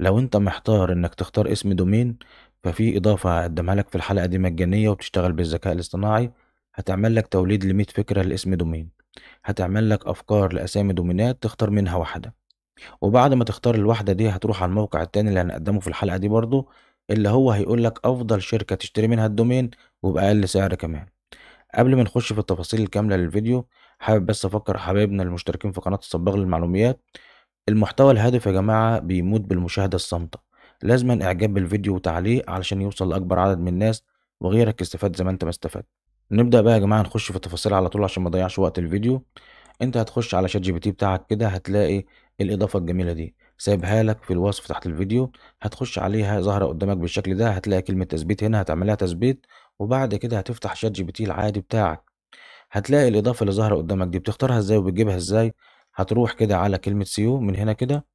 لو انت محتار انك تختار اسم دومين ففي اضافة هقدمها لك في الحلقة دي مجانية وبتشتغل بالذكاء الاصطناعي هتعمل لك توليد لمية فكرة لاسم دومين هتعمل لك افكار لاسامي دومينات تختار منها واحدة وبعد ما تختار الواحدة دي هتروح على الموقع التاني اللي هنقدمه في الحلقة دي برضو اللي هو هيقول لك افضل شركة تشتري منها الدومين وبأقل سعر كمان قبل ما نخش في التفاصيل الكاملة للفيديو حابب بس افكر حبايبنا المشتركين في قناة الصباغ للمعلوميات المحتوى الهادف يا جماعة بيموت بالمشاهدة الصامتة لازما إعجاب بالفيديو وتعليق علشان يوصل لأكبر عدد من الناس وغيرك استفاد زي ما أنت ما استفاد نبدأ بقى يا جماعة نخش في التفاصيل على طول عشان ما ضيعش وقت الفيديو أنت هتخش على شات جي بي تي بتاعك كده هتلاقي الإضافة الجميلة دي سايبها لك في الوصف تحت الفيديو هتخش عليها ظاهرة قدامك بالشكل ده هتلاقي كلمة تثبيت هنا هتعملها تثبيت وبعد كده هتفتح شات جي بي تي العادي بتاعك هتلاقي الإضافة اللي ظاهرة قدامك دي بتختارها ازاي وبتجيبها ازاي هتروح كده على كلمة سيو من هنا كده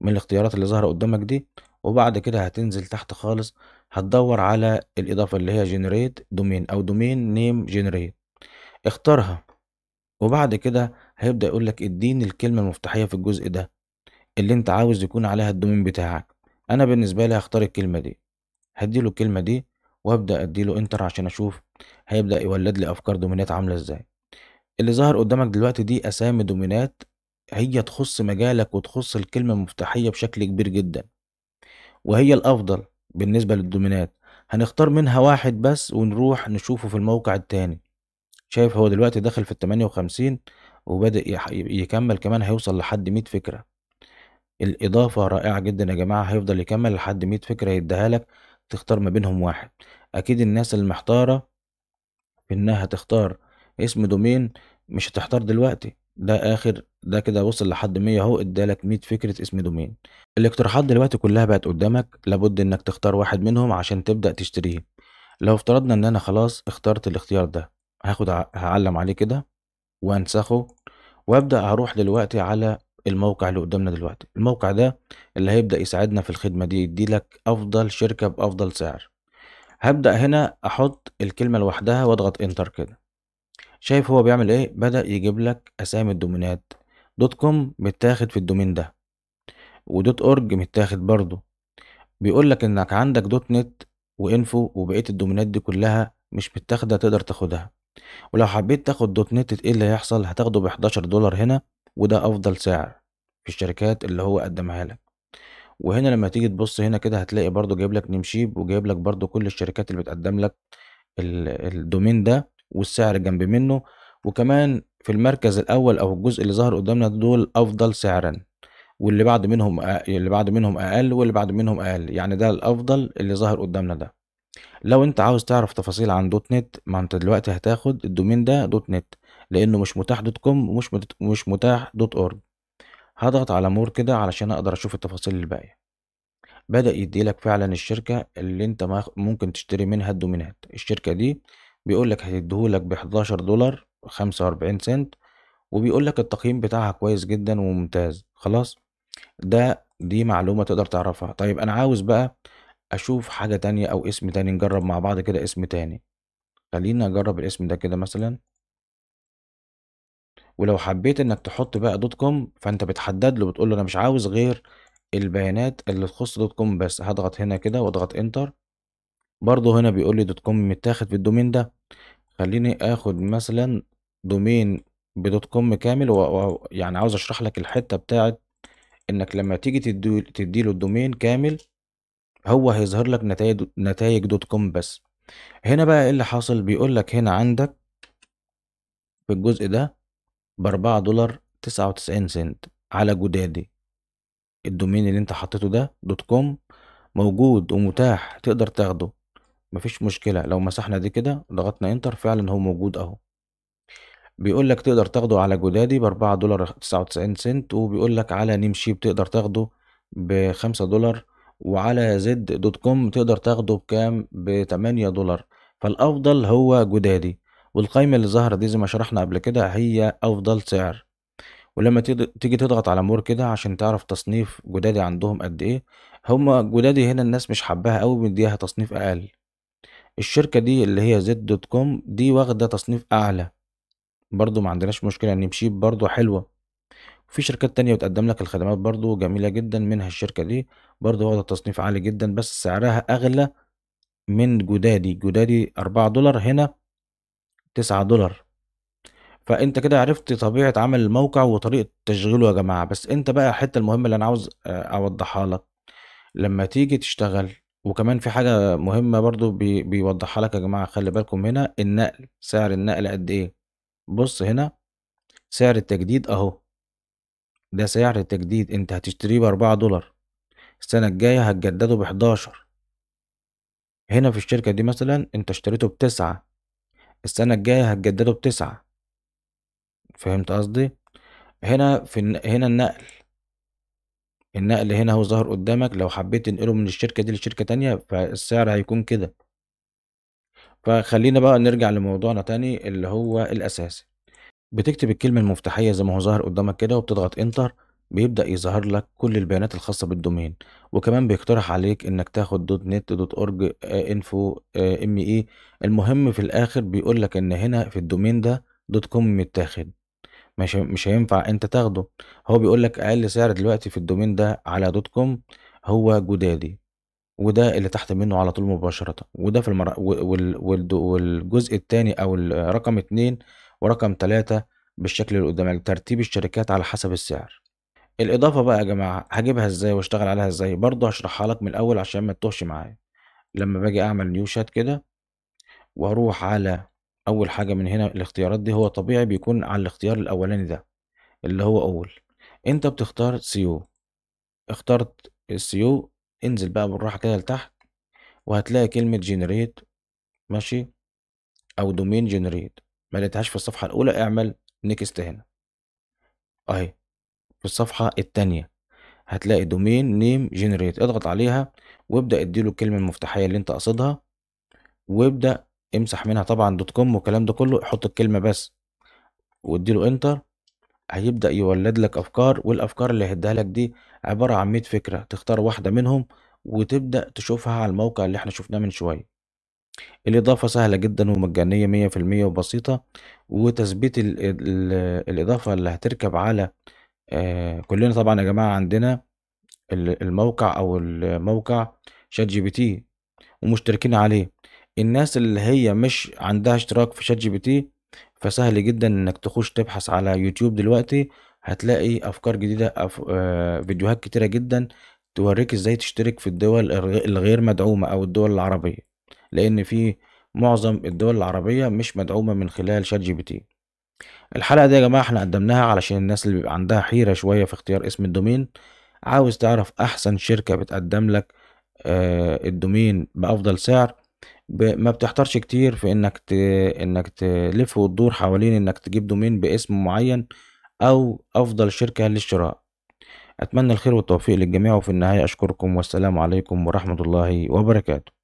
من الاختيارات اللي ظاهرة قدامك دي وبعد كده هتنزل تحت خالص هتدور على الإضافة اللي هي generate دومين أو دومين نيم generate اختارها وبعد كده هيبدأ يقول لك اديني الكلمة المفتاحية في الجزء ده اللي انت عاوز يكون عليها الدومين بتاعك انا بالنسبة لي هختار الكلمة دي هديله الكلمة دي وابدأ اديله انتر عشان اشوف هيبدأ يولد لي افكار دومينات عاملة ازاي اللي ظهر قدامك دلوقتي دي أسامي دومينات هي تخص مجالك وتخص الكلمة المفتاحية بشكل كبير جدا وهي الأفضل بالنسبة للدومينات هنختار منها واحد بس ونروح نشوفه في الموقع التاني شايف هو دلوقتي داخل في التمانية وخمسين وبدأ يكمل كمان هيوصل لحد مية فكرة الإضافة رائعة جدا يا جماعة هيفضل يكمل لحد مية فكرة يديها لك تختار ما بينهم واحد أكيد الناس المحتارة في إنها تختار اسم دومين مش هتحتار دلوقتي ده اخر ده كده وصل لحد 100 اهو ادالك 100 فكره اسم دومين الاقتراحات دلوقتي كلها بقت قدامك لابد انك تختار واحد منهم عشان تبدا تشتريه لو افترضنا ان انا خلاص اخترت الاختيار ده هاخد هعلم عليه كده وانسخه وابدا اروح دلوقتي على الموقع اللي قدامنا دلوقتي الموقع ده اللي هيبدا يساعدنا في الخدمه دي يديلك افضل شركه بافضل سعر هبدا هنا احط الكلمه لوحدها واضغط انتر كده شايف هو بيعمل إيه بدأ يجيب لك أسامي الدومينات دوت كوم متاخد في الدومين ده ودوت أورج متاخد برضه بيقول لك إنك عندك دوت نت وإنفو وبقية الدومينات دي كلها مش متاخدة تقدر تاخدها ولو حبيت تاخد دوت نت ايه اللي هيحصل هتاخده ب 11 دولار هنا وده افضل سعر في الشركات اللي هو قدمها لك وهنا لما تيجي تبص هنا كده هتلاقي برضو جايب لك نمشيب وجايب لك برضو كل الشركات اللي بتقدم لك الدومين ده والسعر جنب منه وكمان في المركز الاول او الجزء اللي ظهر قدامنا دول افضل سعرا واللي بعد منهم اللي بعد منهم اقل واللي بعد منهم اقل يعني ده الافضل اللي ظهر قدامنا ده لو انت عاوز تعرف تفاصيل عن دوت نت ما انت دلوقتي هتاخد الدومين ده دوت نت لانه مش متاح دوت كوم ومش مت... مش متاح دوت اورج هضغط على مور كده علشان اقدر اشوف التفاصيل الباقيه بدأ يديلك فعلا الشركة اللي انت ممكن تشتري منها الدومينات الشركة دي بيقول لك هيديهولك ب 11 دولار 45 سنت وبيقول لك التقييم بتاعها كويس جدا وممتاز خلاص ده دي معلومة تقدر تعرفها طيب انا عاوز بقى اشوف حاجة تانية او اسم تاني نجرب مع بعض كده اسم تاني خلينا اجرب الاسم ده كده مثلا ولو حبيت انك تحط بقى دوت كوم فانت بتحدد له بتقول له انا مش عاوز غير البيانات اللي تخص دوت كوم بس هضغط هنا كده واضغط انتر برضه هنا بيقول لي دوت كوم متاخد في الدومين ده خليني اخد مثلا دومين بدوت كوم كامل ويعني عاوز اشرح لك الحته بتاعت انك لما تيجي تدي تديله الدومين كامل هو هيظهر لك نتائج نتائج دوت كوم بس هنا بقى ايه اللي حاصل بيقول لك هنا عندك في الجزء ده بأربعة دولار تسعة وتسعين سنت على جدادي الدومين اللي انت حطيته ده دوت كوم موجود ومتاح تقدر تاخده مفيش مشكلة لو مسحنا دي كده ضغطنا انتر فعلا هو موجود اهو بيقول لك تقدر تاخده على جدادي بأربعة دولار تسعة وتسعين سنت وبيقول لك على نمشي بتقدر تاخده بخمسة دولار وعلى زد دوت كوم تقدر تاخده بكام بتمانية دولار فالأفضل هو جدادي والقايمة اللي ظهرت دي زي ما شرحنا قبل كده هي أفضل سعر ولما تيجي تضغط على مور كده عشان تعرف تصنيف جدادي عندهم قد ايه هما جدادي هنا الناس مش حباها قوي مديها تصنيف اقل الشركة دي اللي هي زد دوت كوم دي واخدة تصنيف أعلى برضو ما عندناش مشكلة إن مشيب برضو حلوة في شركات تانية بتقدم لك الخدمات برضو جميلة جدا منها الشركة دي برضو واخدة تصنيف عالي جدا بس سعرها أغلى من جدادي جدادي أربعة دولار هنا تسعة دولار فانت كده عرفت طبيعة عمل الموقع وطريقة تشغيله يا جماعة بس انت بقى الحتة المهمة اللي انا عاوز آه، اوضحها لك لما تيجي تشتغل وكمان في حاجة مهمة برضو بي بيوضّحها لك يا جماعة خلّي بالكم هنا، النقل، سعر النقل قد إيه، بُص هنا سعر التجديد أهو، ده سعر التجديد أنت هتشتريه باربعة دولار السنة الجاية هتجدّده بحداشر هنا في الشركة دي مثلًا أنت اشتريته بتسعة السنة الجاية هتجدّده بتسعة فهمت قصدي؟ هنا في هنا النقل. النقل هنا هو ظهر قدامك لو حبيت تنقله من الشركة دي لشركة تانية فالسعر هيكون كده فخلينا بقى نرجع لموضوعنا تاني اللي هو الأساسي بتكتب الكلمة المفتاحية زي ما هو ظاهر قدامك كده وبتضغط انتر بيبدأ يظهر لك كل البيانات الخاصة بالدومين وكمان بيقترح عليك انك تاخد دوت نت دوت اورج انفو ام اي المهم في الاخر بيقول لك ان هنا في الدومين ده دوت كوم متاخد مش مش هينفع أنت تاخده هو بيقول لك أقل سعر دلوقتي في الدومين ده على دوت كوم هو جدادي وده اللي تحت منه على طول مباشرة وده في المر... وال... وال... والجزء الثاني أو الرقم رقم اتنين ورقم ثلاثة بالشكل اللي قدامك ترتيب الشركات على حسب السعر الإضافة بقى يا جماعة هجيبها إزاي وأشتغل عليها إزاي برضه هشرحها لك من الأول عشان ما تتوهش معايا لما باجي أعمل نيو شات كده وأروح على اول حاجه من هنا الاختيارات دي هو طبيعي بيكون على الاختيار الاولاني ده اللي هو اول انت بتختار سيو اخترت السيو انزل بقى بالراحه كده لتحت وهتلاقي كلمه جنريت ماشي او دومين جنريت ما لقيتهاش في الصفحه الاولى اعمل نيكست هنا اهي في الصفحه الثانيه هتلاقي دومين نيم جنريت اضغط عليها وابدا اديله الكلمه المفتاحيه اللي انت قصدها وابدا امسح منها طبعا دوت كوم والكلام ده كله حط الكلمه بس واديله انتر هيبدا يولد لك افكار والافكار اللي هيديها لك دي عباره عن 100 فكره تختار واحده منهم وتبدا تشوفها على الموقع اللي احنا شفناه من شويه الإضافة سهلة جدا ومجانية مية في المية وبسيطة وتثبيت ال ال الإضافة اللي هتركب على آه كلنا طبعا يا جماعة عندنا الموقع أو الموقع شات جي بي تي ومشتركين عليه الناس اللي هي مش عندها اشتراك في شات جي بي تي فسهل جدا انك تخش تبحث على يوتيوب دلوقتي هتلاقي افكار جديده أف... آه... فيديوهات كتيره جدا توريك ازاي تشترك في الدول الغير مدعومه او الدول العربيه لان في معظم الدول العربيه مش مدعومه من خلال شات جي بي تي الحلقه دي يا جماعه احنا قدمناها علشان الناس اللي بيبقى عندها حيره شويه في اختيار اسم الدومين عاوز تعرف احسن شركه بتقدم لك آه الدومين بافضل سعر ما بتحتارش كتير في انك ت... انك تلف وتدور حوالين انك تجيب دومين باسم معين او افضل شركة للشراء اتمنى الخير والتوفيق للجميع وفي النهاية اشكركم والسلام عليكم ورحمة الله وبركاته